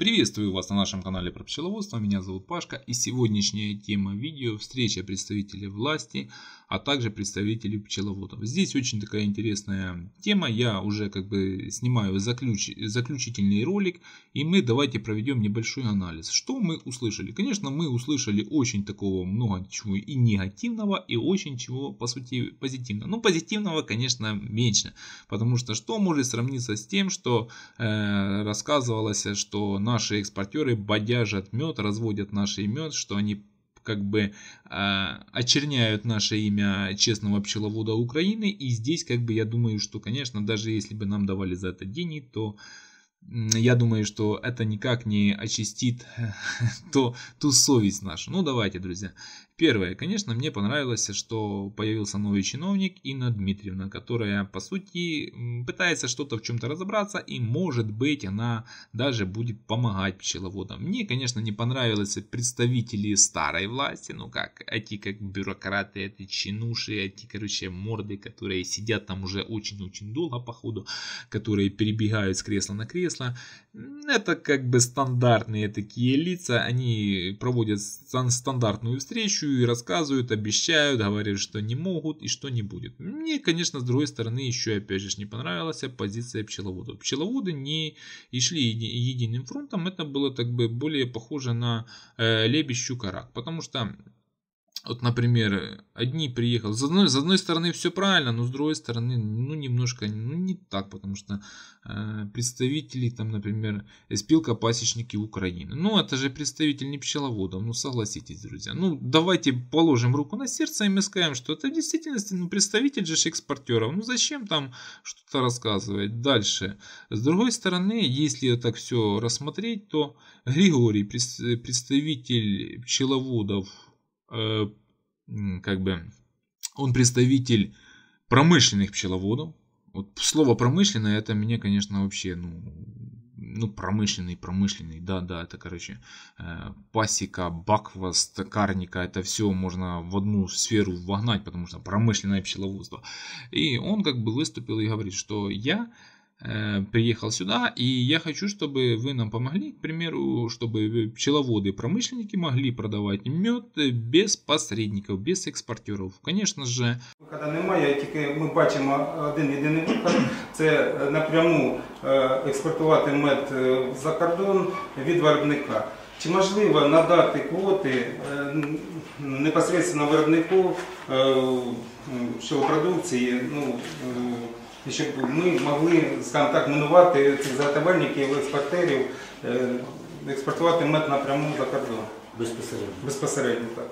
Приветствую вас на нашем канале про пчеловодство, меня зовут Пашка и сегодняшняя тема видео – встреча представителей власти, а также представителей пчеловодов. Здесь очень такая интересная тема, я уже как бы снимаю заключ... заключительный ролик и мы давайте проведем небольшой анализ. Что мы услышали? Конечно, мы услышали очень такого много чего и негативного, и очень чего по сути позитивного. Ну, позитивного, конечно, меньше, потому что что может сравниться с тем, что э, рассказывалось, что на наши экспортеры бодяжат мед, разводят наш мед, что они как бы э, очерняют наше имя честного пчеловода Украины. И здесь, как бы, я думаю, что, конечно, даже если бы нам давали за это деньги, то я думаю, что это никак не очистит то, ту совесть нашу. Ну, давайте, друзья. Первое, конечно, мне понравилось, что появился новый чиновник Инна Дмитриевна, которая, по сути, пытается что-то в чем-то разобраться и, может быть, она даже будет помогать пчеловодам. Мне, конечно, не понравились представители старой власти, ну как, эти как бюрократы, эти чинуши, эти, короче, морды, которые сидят там уже очень-очень долго, походу, которые перебегают с кресла на кресло. Это как бы стандартные такие лица, они проводят стандартную встречу, и рассказывают, обещают, говорят, что не могут и что не будет. Мне, конечно, с другой стороны, еще опять же не понравилась позиция пчеловодов. Пчеловоды не и шли единым фронтом, это было так бы более похоже на э, лебедь-щука-рак, потому что вот, например, одни приехал. С одной, с одной стороны, все правильно, но с другой стороны, ну, немножко, ну, не так, потому что э, представители, там, например, спилка пасечники Украины. Ну, это же представитель не пчеловодов, ну, согласитесь, друзья. Ну, давайте положим руку на сердце и мы скажем, что это в действительности ну, представитель же экспортеров. Ну, зачем там что-то рассказывать дальше? С другой стороны, если так все рассмотреть, то Григорий, представитель пчеловодов Э, как бы, он представитель промышленных пчеловодов. Вот слово промышленное, это мне, конечно, вообще, ну, ну, промышленный, промышленный, да, да, это, короче, э, пасека, баква, стакарника, это все можно в одну сферу вогнать, потому что промышленное пчеловодство. И он как бы выступил и говорит, что я Э, приехал сюда, и я хочу, чтобы вы нам помогли, к примеру, чтобы пчеловоды-промышленники могли продавать мед без посредников, без експортерів. Конечно же, виходу немає, тільки ми бачимо один єдиний виход це е, напряму е, експортувати мед е, за кордон від виробника. Чи можливо надати квоти непосредственно виробнику щодо продукції? Ну, І мы могли скажем так, минувати цих заготовельників, експортерів, експортувати мед напрямую за кордон. Безпосередньо. Безпосередньо, так.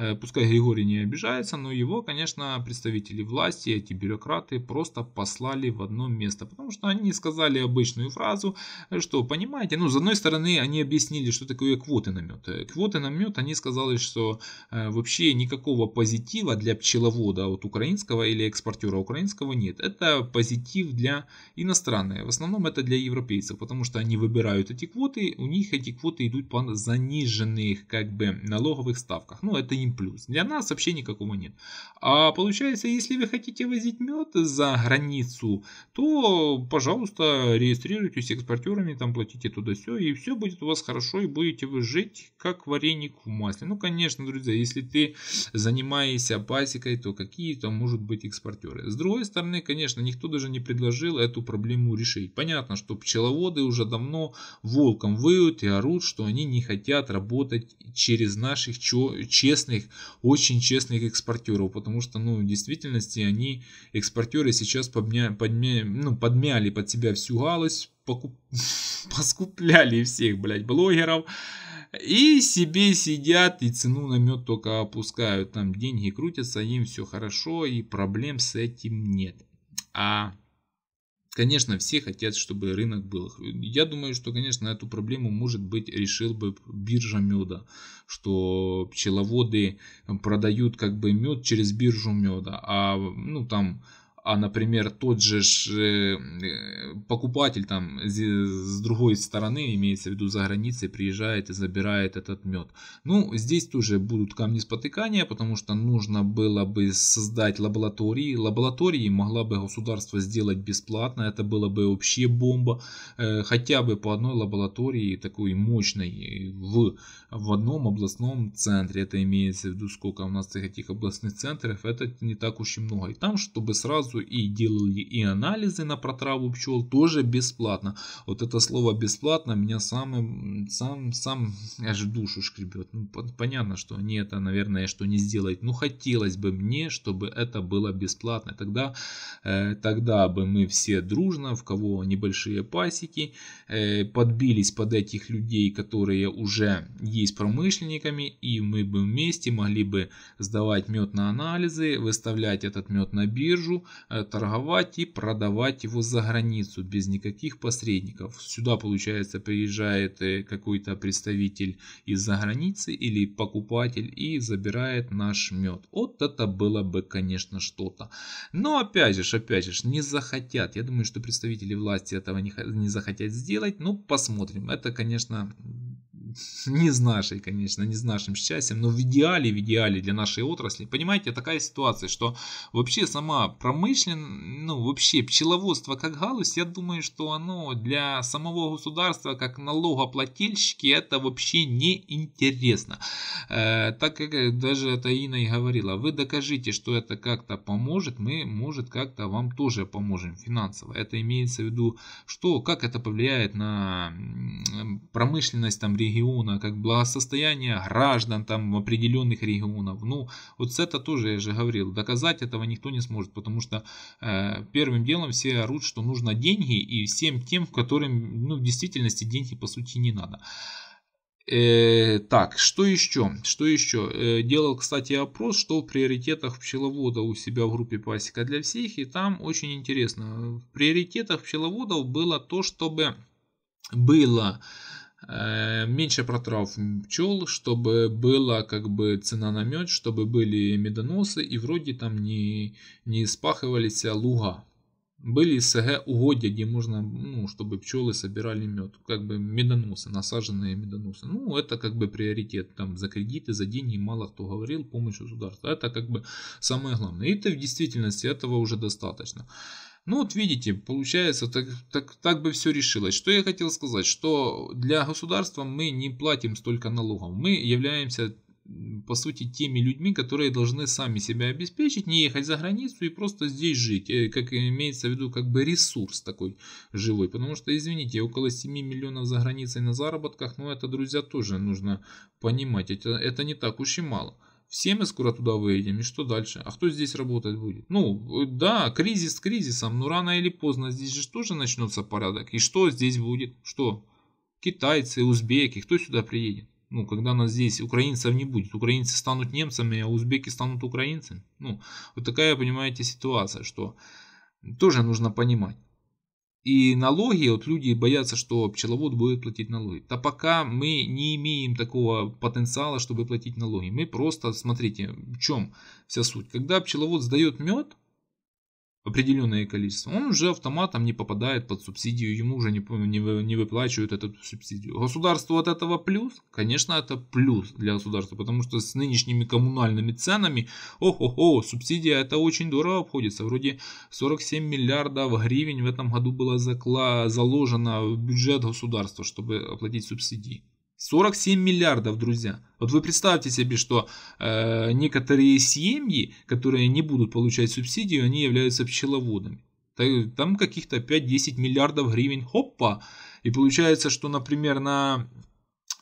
Э, пускай Григорий не обижается, но его, конечно, представители власти, эти бюрократы просто послали в одно место, потому что они сказали обычную фразу, что, понимаете, ну, с одной стороны, они объяснили, что такое квоты на мед. Э, квоты на мед, они сказали, что э, вообще никакого позитива для пчеловода вот украинского или экспортера украинского нет. Это позитив для иностранных, в основном это для европейцев, потому что они выбирают эти квоты, у них эти квоты идут по заниженных, как бы, налоговых ставках. Ну, это им 1 плюс. Для нас вообще никакого нет. А получается, если вы хотите возить мед за границу, то, пожалуйста, регистрируйтесь экспортерами, там платите туда все, и все будет у вас хорошо, и будете вы жить как вареник в масле. Ну, конечно, друзья, если ты занимаешься пасекой, то какие там может быть экспортеры. С другой стороны, конечно, никто даже не предложил эту проблему решить. Понятно, что пчеловоды уже давно волком выют и орут, что они не хотят работать через наших честных честных, очень честных экспортеров, потому что, ну, в действительности они, экспортеры сейчас подмя, подмя, ну, подмяли под себя всю галость, покуп, поскупляли всех, блядь, блогеров, и себе сидят и цену на мед только опускают. Там деньги крутятся, им все хорошо и проблем с этим нет. А Конечно, все хотят, чтобы рынок был. Я думаю, что, конечно, эту проблему, может быть, решил бы биржа меда, что пчеловоды продают как бы мед через биржу меда, а ну там а, например, тот же э, покупатель там с другой стороны, имеется в виду за границей, приезжает и забирает этот мед. Ну, здесь тоже будут камни спотыкания, потому что нужно было бы создать лаборатории. Лаборатории могла бы государство сделать бесплатно, это было бы вообще бомба. Э, хотя бы по одной лаборатории такой мощной в, в одном областном центре. Это имеется в виду сколько у нас таких областных центров, это не так уж и много. И там, чтобы сразу информацию и делали и анализы на протраву пчел тоже бесплатно. Вот это слово бесплатно меня сам сам, сам аж душу шкребет. Ну, понятно, что они это, наверное, что не сделать. Но ну, хотелось бы мне, чтобы это было бесплатно. Тогда, э, тогда бы мы все дружно, в кого небольшие пасеки, э, подбились под этих людей, которые уже есть промышленниками, и мы бы вместе могли бы сдавать мед на анализы, выставлять этот мед на биржу, Э, торговать и продавать его за границу без никаких посредников. Сюда, получается, приезжает э, какой-то представитель из-за границы или покупатель и забирает наш мед. Вот это было бы, конечно, что-то. Но опять же, опять же, не захотят. Я думаю, что представители власти этого не захотят сделать. Ну, посмотрим. Это, конечно, не с нашей, конечно, не с нашим счастьем, но в идеале, в идеале для нашей отрасли, понимаете, такая ситуация, что вообще сама промышленность, ну вообще пчеловодство как галость. я думаю, что оно для самого государства как налогоплательщики это вообще не интересно. Э, так как даже это Инна и говорила, вы докажите, что это как-то поможет, мы, может, как-то вам тоже поможем финансово. Это имеется в виду, что, как это повлияет на промышленность там регионов? регіонах, как благосостояние граждан там в определенных регионах. Ну, вот с это тоже я же говорил, доказать этого никто не сможет, потому что э, первым делом все орут, что нужно деньги и всем тем, в которым ну, в действительности деньги по сути не надо. Э, так, что еще? Что еще? Э, делал, кстати, опрос, что в приоритетах пчеловода у себя в группе пасека для всех, и там очень интересно. В приоритетах пчеловодов было то, чтобы было Э, меньше протрав пчел, чтобы была как бы цена на мед, чтобы были медоносы и вроде там не, не спахивались а луга. Были СГ угодья, где можно, ну, чтобы пчелы собирали мед, как бы медоносы, насаженные медоносы. Ну, это как бы приоритет, там, за кредиты, за деньги, мало кто говорил, помощь государства. Это как бы самое главное. И это в действительности этого уже достаточно. Ну вот видите, получается, так, так, так бы все решилось. Что я хотел сказать, что для государства мы не платим столько налогов. Мы являемся, по сути, теми людьми, которые должны сами себя обеспечить, не ехать за границу и просто здесь жить. Э, как имеется в виду, как бы ресурс такой живой. Потому что, извините, около 7 миллионов за границей на заработках, ну это, друзья, тоже нужно понимать. Это, это не так уж и мало. Все мы скоро туда выедем, и что дальше? А кто здесь работать будет? Ну, да, кризис с кризисом, но рано или поздно здесь же тоже начнется порядок. И что здесь будет? Что? Китайцы, узбеки, кто сюда приедет? Ну, когда нас здесь украинцев не будет, украинцы станут немцами, а узбеки станут украинцами. Ну, вот такая, понимаете, ситуация, что тоже нужно понимать. И налоги, вот люди боятся, что пчеловод будет платить налоги. Да пока мы не имеем такого потенциала, чтобы платить налоги. Мы просто, смотрите, в чем вся суть. Когда пчеловод сдает мед, определенное количество, он уже автоматом не попадает под субсидию, ему уже не, не, не выплачивают эту субсидию. Государству от этого плюс? Конечно, это плюс для государства, потому что с нынешними коммунальными ценами, о-хо-хо, субсидия это очень дорого обходится. Вроде 47 миллиардов гривен в этом году было закла- заложено в бюджет государства, чтобы оплатить субсидии. 47 миллиардов, друзья. Вот вы представьте себе, что э, некоторые семьи, которые не будут получать субсидию, они являются пчеловодами. Там каких-то 5-10 миллиардов гривен, хоппа. И получается, что, например, на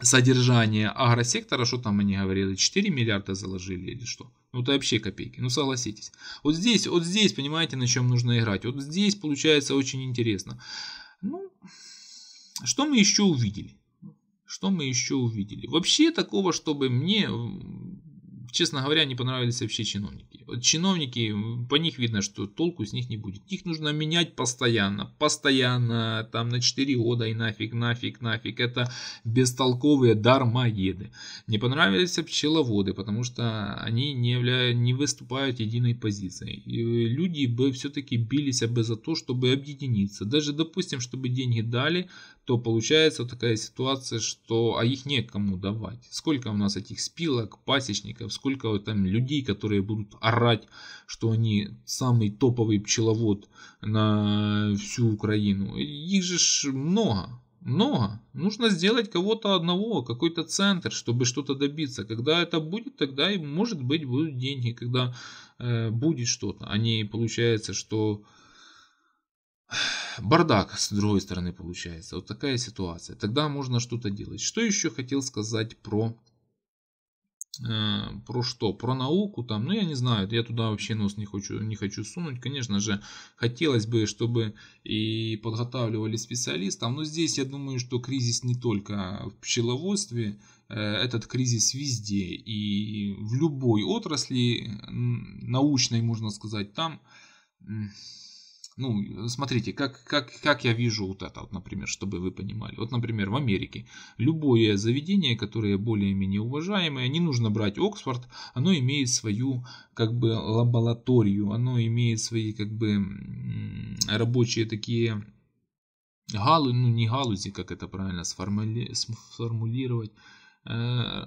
содержание агросектора, что там они говорили, 4 миллиарда заложили или что? Ну это вообще копейки, ну согласитесь. Вот здесь, вот здесь, понимаете, на чем нужно играть. Вот здесь получается очень интересно. Ну, что мы еще увидели? Что мы еще увидели? Вообще такого, чтобы мне честно говоря, не понравились вообще чиновники. Вот чиновники, по них видно, что толку с них не будет. Их нужно менять постоянно, постоянно, там на 4 года и нафиг, нафиг, нафиг. Это бестолковые дармоеды. Не понравились пчеловоды, потому что они не, явля... не выступают единой позицией. И люди бы все-таки бились бы за то, чтобы объединиться. Даже, допустим, чтобы деньги дали, то получается такая ситуация, что а их некому давать. Сколько у нас этих спилок, пасечников, сколько там людей, которые будут орать, что они самый топовый пчеловод на всю Украину. Их же много, много. Нужно сделать кого-то одного, какой-то центр, чтобы что-то добиться. Когда это будет, тогда и, может быть, будут деньги, когда э, будет что-то. А не получается, что э, бардак с другой стороны получается. Вот такая ситуация. Тогда можно что-то делать. Что еще хотел сказать про Э, про что? Про науку там, ну я не знаю, я туда вообще нос не хочу, не хочу сунуть. Конечно же, хотелось бы, чтобы и подготавливали специалистов, но здесь я думаю, что кризис не только в пчеловодстве, э, этот кризис везде и в любой отрасли научной, можно сказать, там ну, смотрите, как, как, как я вижу вот это, вот, например, чтобы вы понимали. Вот, например, в Америке любое заведение, которое более-менее уважаемое, не нужно брать Оксфорд, оно имеет свою как бы лабораторию, оно имеет свои как бы рабочие такие галу, ну не галузи, как это правильно сформули, сформулировать, э,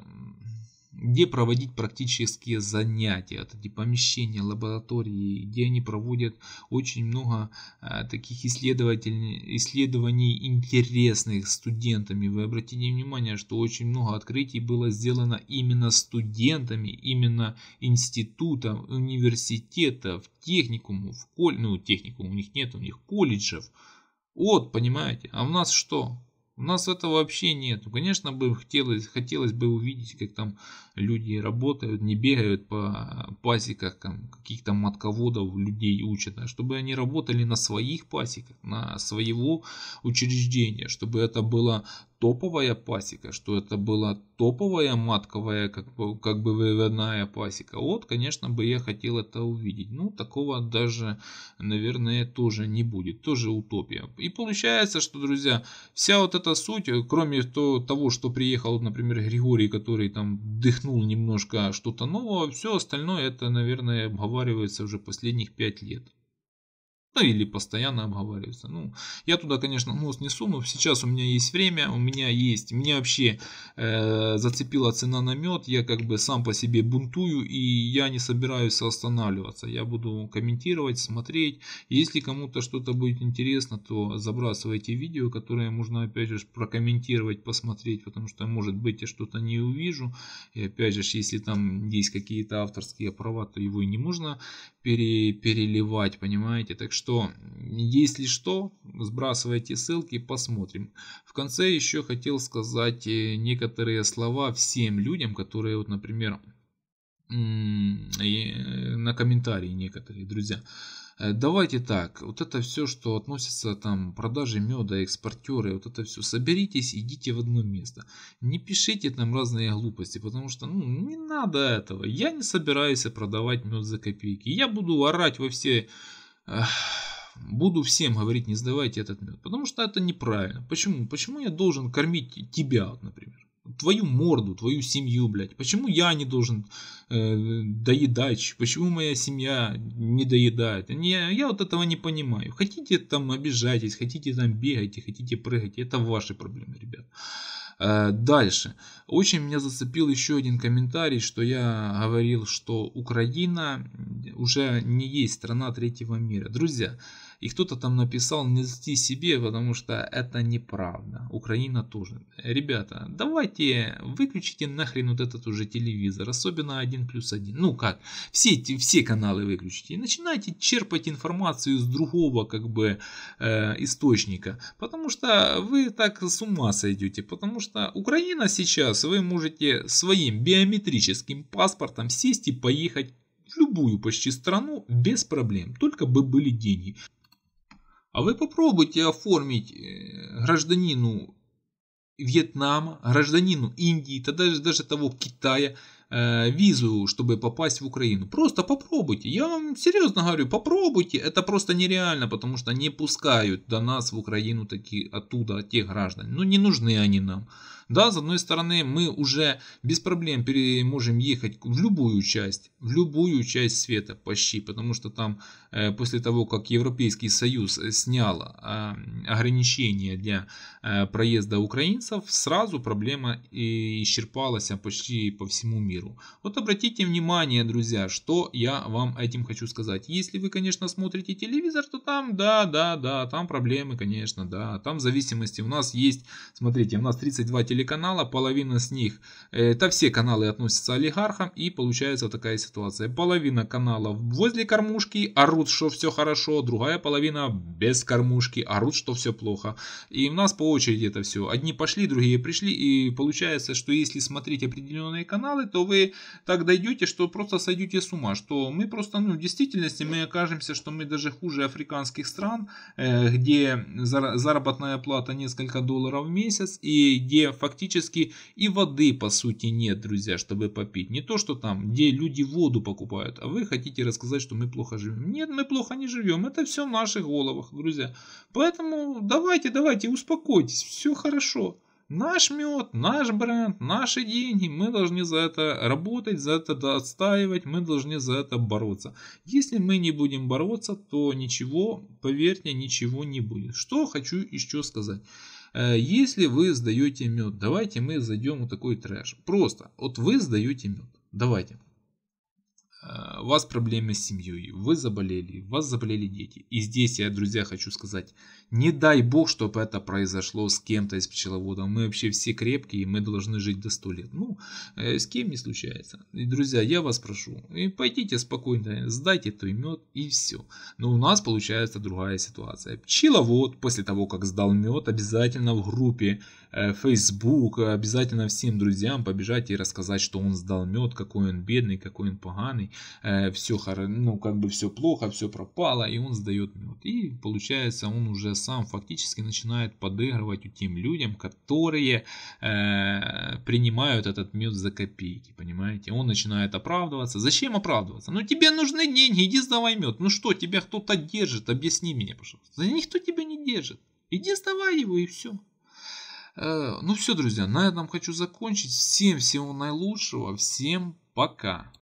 где проводить практические занятия. Это где помещения, лаборатории, где они проводят очень много а, таких исследователь... исследований интересных студентами. Вы обратите внимание, что очень много открытий было сделано именно студентами, именно институтом, университетов, техникумов, коль... ну техникум у них нет, у них колледжев. Вот, понимаете, а у нас что? У нас этого вообще нет. Конечно, бы хотелось, хотелось бы увидеть, как там люди работают, не бегают по пасеках, там, каких-то матководов людей учат, а чтобы они работали на своих пасеках, на своего учреждения, чтобы это было топовая пасека, что это была топовая матковая, как бы, как бы выводная пасека. Вот, конечно, бы я хотел это увидеть. Ну, такого даже, наверное, тоже не будет. Тоже утопия. И получается, что, друзья, вся вот эта суть, кроме того, что приехал, например, Григорий, который там дыхнул немножко что-то нового, все остальное это, наверное, обговаривается уже последних пять лет ну или постоянно обговариваются. Ну, я туда, конечно, нос не суну. Сейчас у меня есть время, у меня есть. Мне вообще э, зацепила цена на мед. Я как бы сам по себе бунтую, и я не собираюсь останавливаться. Я буду комментировать, смотреть. Если кому-то что-то будет интересно, то забрасывайте видео, которые можно опять же прокомментировать, посмотреть, потому что, может быть, я что-то не увижу. И опять же, если там есть какие-то авторские права, то его и не можно пере, переливать, понимаете? Так что, если что, сбрасывайте ссылки, посмотрим. В конце еще хотел сказать э, некоторые слова всем людям, которые, вот, например, э, на комментарии некоторые, друзья. Э, давайте так, вот это все, что относится там продажи меда, экспортеры, вот это все, соберитесь, идите в одно место. Не пишите там разные глупости, потому что ну, не надо этого. Я не собираюсь продавать мед за копейки. Я буду орать во все... Эх, буду всем говорить, не сдавайте этот мед, потому что это неправильно. Почему? Почему я должен кормить тебя, например? твою морду, твою семью, блядь. Почему я не должен э, доедать? Почему моя семья не доедает? Не, я вот этого не понимаю. Хотите там обижайтесь, хотите там бегайте, хотите прыгайте. Это ваши проблемы, ребят. Э, дальше. Очень меня зацепил еще один комментарий, что я говорил, что Украина уже не есть страна третьего мира. Друзья, и кто-то там написал не льсти себе, потому что это неправда. Украина тоже. Ребята, давайте выключите нахрен вот этот уже телевизор, особенно один плюс один. Ну как, все, все каналы выключите. И начинайте черпать информацию с другого как бы э, источника. Потому что вы так с ума сойдете. Потому что Украина сейчас, вы можете своим биометрическим паспортом сесть и поехать в любую почти страну без проблем, только бы были деньги. А вы попробуйте оформить э, гражданину Вьетнама, гражданину Индии, тогда даже, даже того Китая, э, визу, чтобы попасть в Украину. Просто попробуйте. Я вам серьезно говорю, попробуйте. Это просто нереально, потому что не пускают до нас в Украину такие оттуда тех граждан. Ну не нужны они нам. Да, с одной стороны, мы уже без проблем можем ехать в любую часть, в любую часть света почти, потому что там э, после того, как Европейский Союз э, снял э, ограничения для э, проезда украинцев, сразу проблема исчерпалась почти по всему миру. Вот обратите внимание, друзья, что я вам этим хочу сказать. Если вы, конечно, смотрите телевизор, то там, да, да, да, там проблемы, конечно, да, там зависимости у нас есть, смотрите, у нас 32 телевизора, телеканала, половина с них, э, это все каналы относятся олигархам, и получается такая ситуация. Половина каналов возле кормушки орут, что все хорошо, другая половина без кормушки орут, что все плохо. И у нас по очереди это все. Одни пошли, другие пришли, и получается, что если смотреть определенные каналы, то вы так дойдете, что просто сойдете с ума, что мы просто, ну, в действительности мы окажемся, что мы даже хуже африканских стран, э, где заработная плата несколько долларов в месяц, и где фактически и воды по сути нет, друзья, чтобы попить. Не то, что там, где люди воду покупают, а вы хотите рассказать, что мы плохо живем. Нет, мы плохо не живем, это все в наших головах, друзья. Поэтому давайте, давайте, успокойтесь, все хорошо. Наш мед, наш бренд, наши деньги, мы должны за это работать, за это отстаивать, мы должны за это бороться. Если мы не будем бороться, то ничего, поверьте, ничего не будет. Что хочу еще сказать. Э, если вы сдаете мед, давайте мы зайдем в такой трэш. Просто, вот вы сдаете мед, давайте. Э, у вас проблемы с семьей, вы заболели, у вас заболели дети. И здесь я, друзья, хочу сказать, не дай бог, чтобы это произошло с кем-то из пчеловодов. Мы вообще все крепкие, мы должны жить до 100 лет. Ну, э, с кем не случается. И, друзья, я вас прошу, и пойдите спокойно, сдайте той мед и все. Но у нас получается другая ситуация. Пчеловод после того, как сдал мед, обязательно в группе Э, Facebook, обязательно всем друзьям побежать и рассказать, что он сдал мед, какой он бедный, какой он поганый, э, все хоро... ну как бы все плохо, все пропало, и он сдает мед. И получается, он уже сам фактически начинает подыгрывать тем людям, которые э, принимают этот мед за копейки, понимаете? Он начинает оправдываться. Зачем оправдываться? Ну тебе нужны деньги, иди сдавай мед. Ну что, тебя кто-то держит? Объясни мне, пожалуйста. Да никто тебя не держит. Иди сдавай его и все. Э, ну все, друзья, на этом хочу закончить. Всем всего наилучшего. Всем пока.